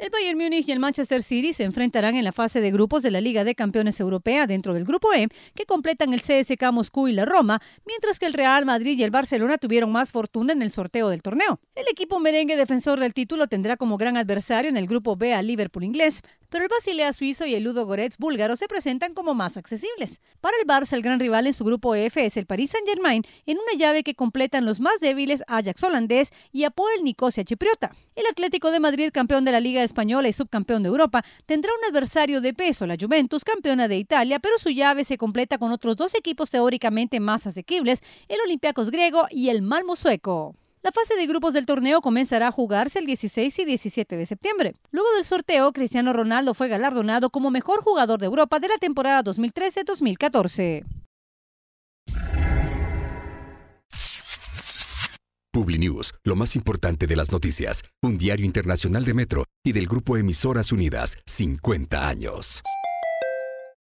El Bayern Múnich y el Manchester City se enfrentarán en la fase de grupos de la Liga de Campeones Europea dentro del Grupo E, que completan el CSK Moscú y la Roma, mientras que el Real Madrid y el Barcelona tuvieron más fortuna en el sorteo del torneo. El equipo merengue defensor del título tendrá como gran adversario en el Grupo B a Liverpool inglés, pero el Basilea suizo y el Ludo Goretz búlgaro se presentan como más accesibles. Para el Barça, el gran rival en su grupo F es el Paris Saint-Germain, en una llave que completan los más débiles Ajax holandés y Apoel Nicosia chipriota. El Atlético de Madrid, campeón de la Liga Española y subcampeón de Europa, tendrá un adversario de peso, la Juventus, campeona de Italia, pero su llave se completa con otros dos equipos teóricamente más asequibles, el Olympiacos griego y el Malmo sueco. La fase de grupos del torneo comenzará a jugarse el 16 y 17 de septiembre. Luego del sorteo, Cristiano Ronaldo fue galardonado como mejor jugador de Europa de la temporada 2013-2014. PubliNews, lo más importante de las noticias, un diario internacional de Metro y del grupo Emisoras Unidas, 50 años.